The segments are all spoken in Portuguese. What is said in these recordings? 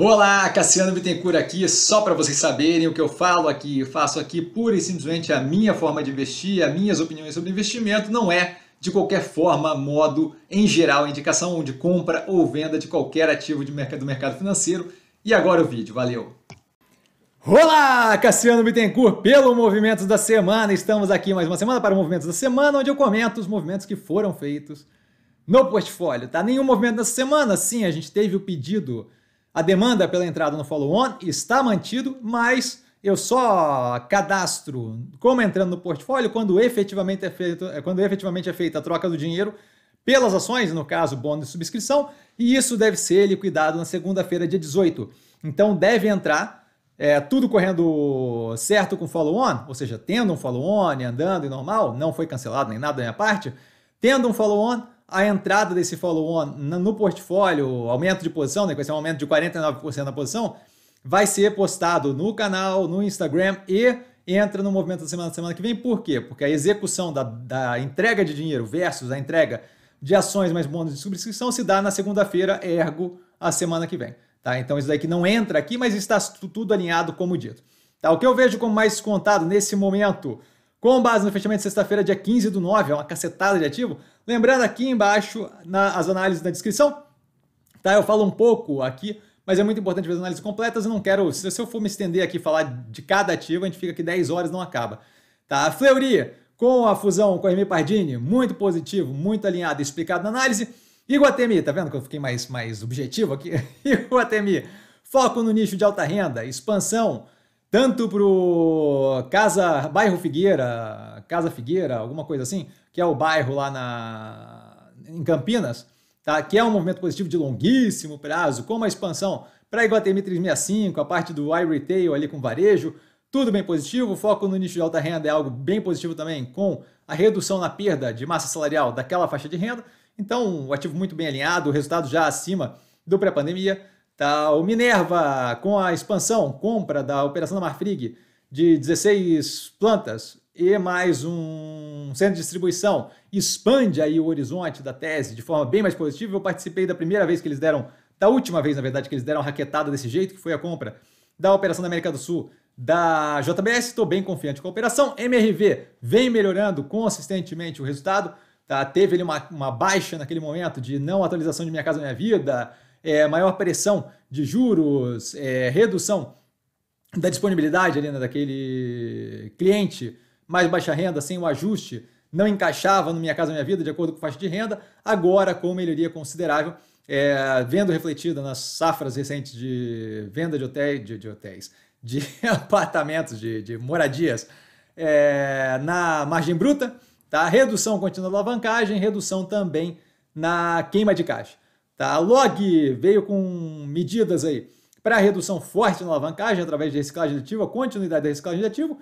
Olá, Cassiano Bittencourt aqui, só para vocês saberem o que eu falo aqui, eu faço aqui pura e simplesmente a minha forma de investir, as minhas opiniões sobre investimento, não é de qualquer forma, modo, em geral, indicação de compra ou venda de qualquer ativo de mercado, do mercado financeiro. E agora o vídeo, valeu! Olá, Cassiano Bittencourt, pelo Movimentos da Semana. Estamos aqui mais uma semana para o Movimentos da Semana, onde eu comento os movimentos que foram feitos no portfólio, tá? Nenhum movimento nessa semana, sim, a gente teve o pedido a demanda pela entrada no follow-on está mantido, mas eu só cadastro como entrando no portfólio quando efetivamente é, feito, é, quando efetivamente é feita a troca do dinheiro pelas ações, no caso, bônus de subscrição, e isso deve ser liquidado na segunda-feira, dia 18. Então deve entrar é, tudo correndo certo com follow-on, ou seja, tendo um follow-on, andando e normal, não foi cancelado nem nada da minha parte, tendo um follow-on, a entrada desse follow-on no portfólio, aumento de posição, né, que um aumento de 49% na posição, vai ser postado no canal, no Instagram e entra no movimento da semana, semana que vem. Por quê? Porque a execução da, da entrega de dinheiro versus a entrega de ações mais bônus de subscrição se dá na segunda-feira, ergo a semana que vem. Tá? Então isso daqui não entra aqui, mas está tudo alinhado como dito. Tá? O que eu vejo como mais contado nesse momento com base no fechamento de sexta-feira, dia 15 do 9, é uma cacetada de ativo. Lembrando aqui embaixo, na, as análises na descrição, tá? Eu falo um pouco aqui, mas é muito importante ver as análises completas. Eu não quero, se, se eu for me estender aqui e falar de cada ativo, a gente fica aqui 10 horas não acaba. Tá? Fleury, com a fusão com a Remy Pardini, muito positivo, muito alinhado, explicado na análise. Iguatemi, tá vendo que eu fiquei mais, mais objetivo aqui? Iguatemi, foco no nicho de alta renda, expansão, tanto pro Casa, bairro Figueira, Casa Figueira, alguma coisa assim, que é o bairro lá na, em Campinas, tá? que é um movimento positivo de longuíssimo prazo, como a expansão para Iguatemi 365, a parte do iRetail ali com varejo, tudo bem positivo, o foco no nicho de alta renda é algo bem positivo também, com a redução na perda de massa salarial daquela faixa de renda, então o ativo muito bem alinhado, o resultado já acima do pré-pandemia, Tá, o Minerva, com a expansão, compra da Operação da Marfrig de 16 plantas e mais um centro de distribuição, expande aí o horizonte da tese de forma bem mais positiva. Eu participei da primeira vez que eles deram, da última vez, na verdade, que eles deram raquetada desse jeito, que foi a compra da Operação da América do Sul da JBS. Estou bem confiante com a operação. MRV vem melhorando consistentemente o resultado. Tá? Teve ali uma, uma baixa naquele momento de não atualização de Minha Casa Minha Vida, é, maior pressão de juros, é, redução da disponibilidade ali, né, daquele cliente mais baixa renda, sem o ajuste, não encaixava no Minha Casa Minha Vida de acordo com faixa de renda, agora com melhoria considerável, é, vendo refletida nas safras recentes de venda de hotéis, de, de hotéis, de apartamentos, de, de moradias, é, na margem bruta, tá? redução contínua da alavancagem, redução também na queima de caixa. Tá? A Log veio com medidas aí para redução forte na alavancagem através de reciclagem a continuidade da reciclagem ativo.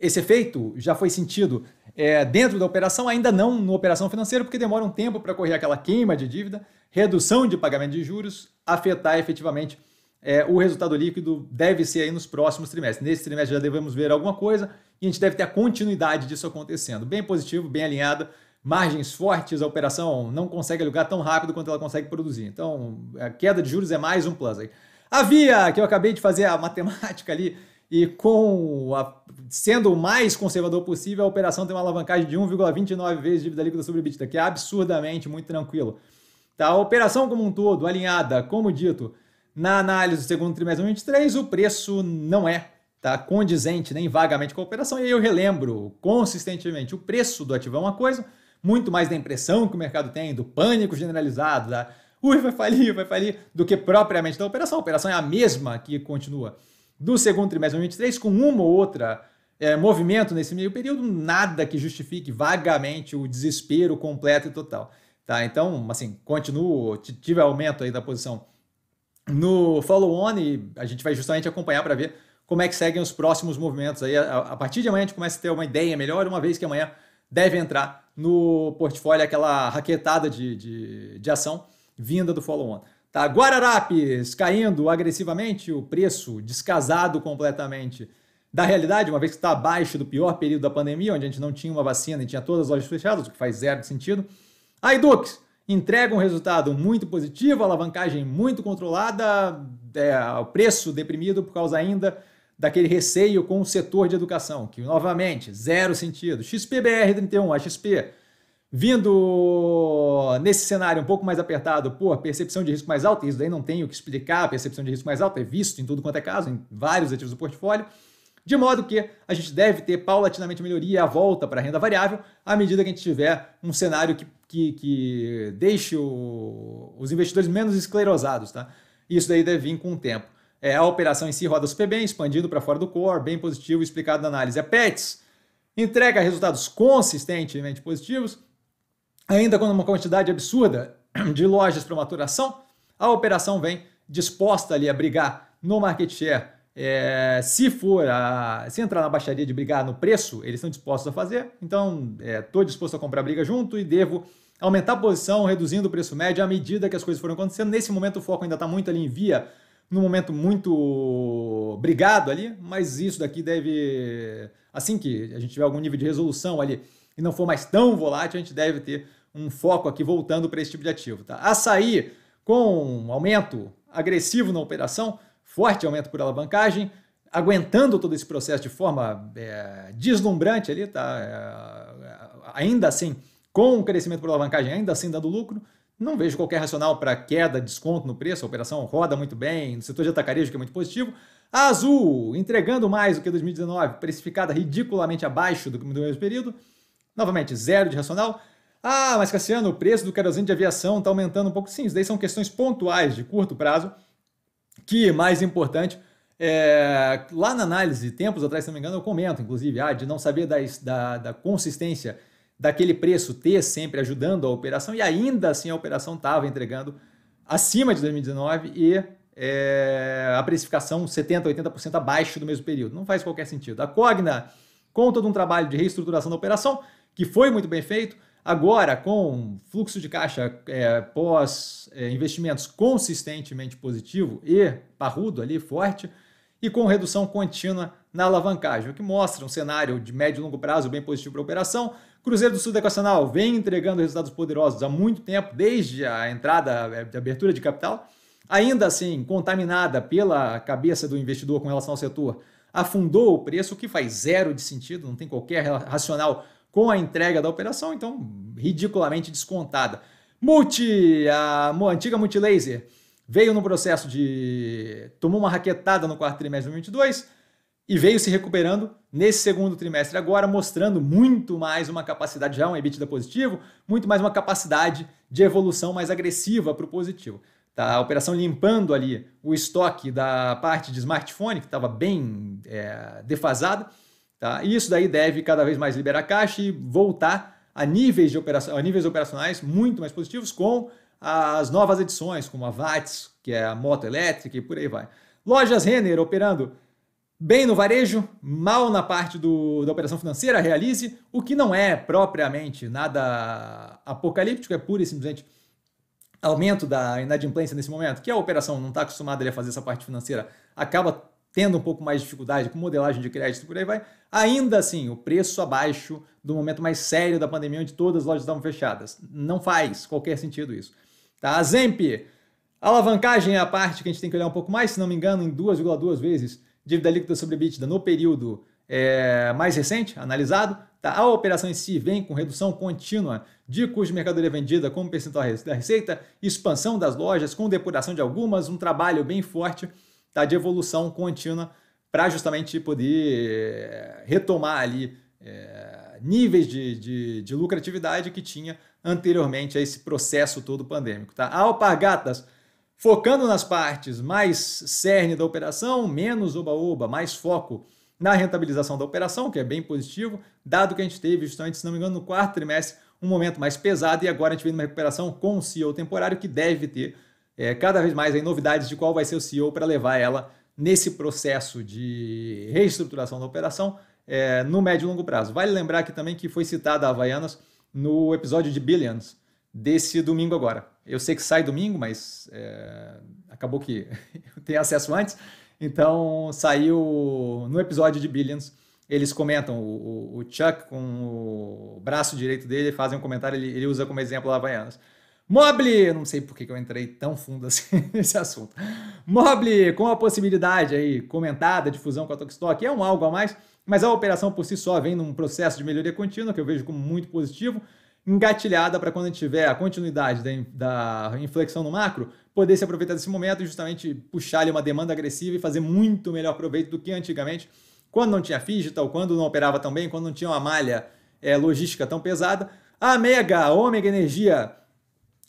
Esse efeito já foi sentido é, dentro da operação, ainda não na operação financeira, porque demora um tempo para correr aquela queima de dívida, redução de pagamento de juros, afetar efetivamente é, o resultado líquido deve ser aí nos próximos trimestres. Nesse trimestre já devemos ver alguma coisa e a gente deve ter a continuidade disso acontecendo. Bem positivo, bem alinhada margens fortes, a operação não consegue alugar tão rápido quanto ela consegue produzir. Então, a queda de juros é mais um plus aí. A Via, que eu acabei de fazer a matemática ali, e com a, sendo o mais conservador possível, a operação tem uma alavancagem de 1,29 vezes dívida líquida sobre EBITDA, que é absurdamente muito tranquilo. Tá? A operação como um todo, alinhada, como dito, na análise do segundo trimestre de 2023, o preço não é tá, condizente nem vagamente com a operação. E aí eu relembro consistentemente, o preço do ativo é uma coisa, muito mais da impressão que o mercado tem, do pânico generalizado, da ui, vai falir, vai falir, do que propriamente da operação. A operação é a mesma que continua do segundo trimestre de 2023, com uma ou outra é, movimento nesse meio período, nada que justifique vagamente o desespero completo e total. Tá? Então, assim, continuo, tive aumento aí da posição no follow-on e a gente vai justamente acompanhar para ver como é que seguem os próximos movimentos aí. A, a partir de amanhã a gente começa a ter uma ideia melhor, uma vez que amanhã deve entrar no portfólio aquela raquetada de, de, de ação vinda do follow-on. Tá? Guararapes caindo agressivamente, o preço descasado completamente da realidade, uma vez que está abaixo do pior período da pandemia, onde a gente não tinha uma vacina e tinha todas as lojas fechadas, o que faz zero de sentido. A Edux entrega um resultado muito positivo, alavancagem muito controlada, é, o preço deprimido por causa ainda daquele receio com o setor de educação, que novamente, zero sentido. XPBR 31, a XP vindo nesse cenário um pouco mais apertado por percepção de risco mais alta, isso daí não tem o que explicar, a percepção de risco mais alta é visto em tudo quanto é caso, em vários ativos do portfólio. De modo que a gente deve ter paulatinamente melhoria à volta para a renda variável à medida que a gente tiver um cenário que, que, que deixe o, os investidores menos esclerosados. Tá? Isso daí deve vir com o tempo. É, a operação em si roda super bem, expandindo para fora do core, bem positivo, explicado na análise. A é PETS entrega resultados consistentemente positivos, ainda com uma quantidade absurda de lojas para maturação. A operação vem disposta ali a brigar no market share. É, se for a, se entrar na baixaria de brigar no preço, eles estão dispostos a fazer. Então, estou é, disposto a comprar briga junto e devo aumentar a posição, reduzindo o preço médio à medida que as coisas foram acontecendo. Nesse momento, o foco ainda está muito ali em via num momento muito brigado ali, mas isso daqui deve, assim que a gente tiver algum nível de resolução ali e não for mais tão volátil, a gente deve ter um foco aqui voltando para esse tipo de ativo. Tá? Açaí com um aumento agressivo na operação, forte aumento por alavancagem, aguentando todo esse processo de forma é, deslumbrante ali, tá? É, ainda assim, com o crescimento por alavancagem, ainda assim dando lucro, não vejo qualquer racional para queda, desconto no preço, a operação roda muito bem, no setor de atacarejo, que é muito positivo. A Azul, entregando mais do que 2019, precificada ridiculamente abaixo do, do mesmo período. Novamente, zero de racional. Ah, mas Cassiano, o preço do querosene de aviação está aumentando um pouco. Sim, isso daí são questões pontuais de curto prazo, que, mais importante, é, lá na análise, tempos atrás, se não me engano, eu comento, inclusive, ah, de não saber da, da, da consistência daquele preço, ter sempre ajudando a operação, e ainda assim a operação estava entregando acima de 2019 e é, a precificação 70%, 80% abaixo do mesmo período. Não faz qualquer sentido. A Cogna conta de um trabalho de reestruturação da operação, que foi muito bem feito, agora com fluxo de caixa é, pós é, investimentos consistentemente positivo e parrudo ali, forte, e com redução contínua na alavancagem, o que mostra um cenário de médio e longo prazo bem positivo para a operação. Cruzeiro do Sul Equacional vem entregando resultados poderosos há muito tempo, desde a entrada, eh, de abertura de capital. Ainda assim, contaminada pela cabeça do investidor com relação ao setor, afundou o preço, o que faz zero de sentido, não tem qualquer racional com a entrega da operação, então ridiculamente descontada. Multi, a antiga Multilaser, veio no processo de. tomou uma raquetada no quarto trimestre de 2022, e veio se recuperando nesse segundo trimestre agora, mostrando muito mais uma capacidade, já um EBITDA positivo, muito mais uma capacidade de evolução mais agressiva para o positivo. Tá? A operação limpando ali o estoque da parte de smartphone, que estava bem é, defasada, tá? e isso daí deve cada vez mais liberar caixa e voltar a níveis, de operação, a níveis operacionais muito mais positivos com as novas edições, como a VATS, que é a moto elétrica e por aí vai. Lojas Renner operando bem no varejo, mal na parte do, da operação financeira, realize, o que não é propriamente nada apocalíptico, é pura e simplesmente aumento da inadimplência nesse momento, que a operação não está acostumada a fazer essa parte financeira, acaba tendo um pouco mais de dificuldade com modelagem de crédito, por aí vai. Ainda assim, o preço abaixo do momento mais sério da pandemia, onde todas as lojas estavam fechadas. Não faz qualquer sentido isso. Tá? A Zemp, alavancagem é a parte que a gente tem que olhar um pouco mais, se não me engano, em 2,2 vezes dívida líquida sobre EBITDA no período é, mais recente, analisado, tá? a operação em si vem com redução contínua de custo de mercadoria vendida como percentual da receita, expansão das lojas, com depuração de algumas, um trabalho bem forte tá? de evolução contínua para justamente poder é, retomar ali é, níveis de, de, de lucratividade que tinha anteriormente a esse processo todo pandêmico. Tá? A Alpargatas focando nas partes mais cerne da operação, menos oba-oba, mais foco na rentabilização da operação, que é bem positivo, dado que a gente teve, justamente, se não me engano, no quarto trimestre, um momento mais pesado e agora a gente vem numa recuperação com o CEO temporário que deve ter é, cada vez mais aí, novidades de qual vai ser o CEO para levar ela nesse processo de reestruturação da operação é, no médio e longo prazo. Vale lembrar aqui também que foi citada a Havaianas no episódio de Billions, desse domingo agora. Eu sei que sai domingo, mas é, acabou que eu tenho acesso antes. Então saiu no episódio de Billions. Eles comentam, o, o Chuck com o braço direito dele fazem um comentário, ele, ele usa como exemplo a Havaianas. Mobile, não sei por que eu entrei tão fundo assim nesse assunto. Mobile, com a possibilidade aí comentada de fusão com a Tokstok, é um algo a mais, mas a operação por si só vem num processo de melhoria contínua que eu vejo como muito positivo engatilhada para quando tiver a continuidade da, da inflexão no macro, poder se aproveitar desse momento e justamente puxar ali uma demanda agressiva e fazer muito melhor proveito do que antigamente, quando não tinha digital, quando não operava tão bem, quando não tinha uma malha é, logística tão pesada. A Mega, Ômega Energia,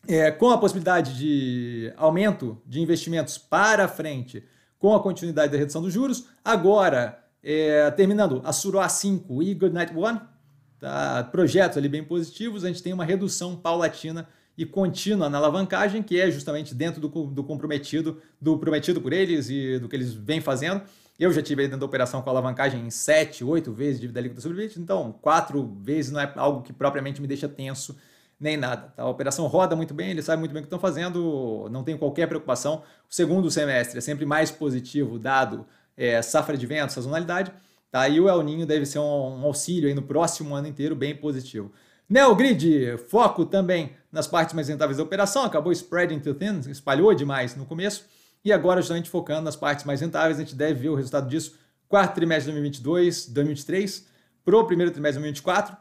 é, com a possibilidade de aumento de investimentos para frente, com a continuidade da redução dos juros, agora, é, terminando, a a 5 e Goodnight One, tá? projetos ali bem positivos, a gente tem uma redução paulatina e contínua na alavancagem, que é justamente dentro do, do comprometido, do prometido por eles e do que eles vêm fazendo. Eu já tive dentro da operação com alavancagem em 7, 8 vezes dívida líquida sobre bit, então 4 vezes não é algo que propriamente me deixa tenso nem nada. Tá? A operação roda muito bem, eles sabem muito bem o que estão fazendo, não tem qualquer preocupação. O segundo semestre é sempre mais positivo, dado é, safra de vento, sazonalidade. Tá? E o El Ninho deve ser um, auxílio auxílio no próximo ano inteiro bem positivo. Neogrid, foco também nas partes mais rentáveis da operação, acabou spreading too thin, espalhou demais no começo, e agora justamente focando nas partes mais rentáveis, a gente deve ver o resultado disso quarto trimestre de 2022, 2023, para o primeiro trimestre de 2024,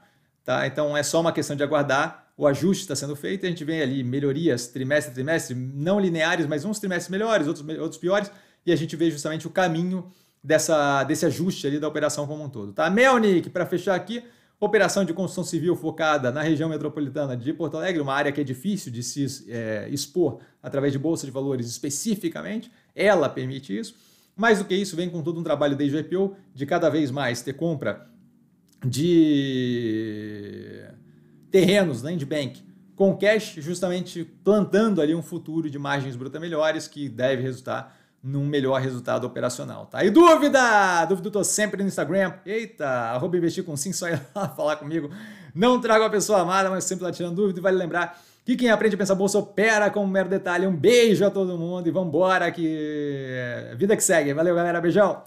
tá? Então é só uma questão de aguardar, o ajuste está sendo feito, a gente vê ali melhorias trimestre a trimestre, não lineares, mas uns trimestres melhores, outros, outros piores, e a gente vê justamente o caminho dessa, desse ajuste ali da operação como um todo. Tá? Melnick, para fechar aqui, operação de construção civil focada na região metropolitana de Porto Alegre, uma área que é difícil de se é, expor através de bolsa de valores especificamente, ela permite isso. Mais do que isso, vem com todo um trabalho desde o IPO de cada vez mais ter compra de terrenos, land né, bank, com cash, justamente plantando ali um futuro de margens brutas melhores que deve resultar num melhor resultado operacional, tá? E dúvida? Dúvida eu tô sempre no Instagram. Eita, arroba investir com sim, só ir lá falar comigo. Não trago a pessoa amada, mas sempre lá tirando dúvida e vale lembrar que quem aprende a pensar bolsa opera com um mero detalhe. Um beijo a todo mundo e vambora que é, vida que segue. Valeu, galera. Beijão.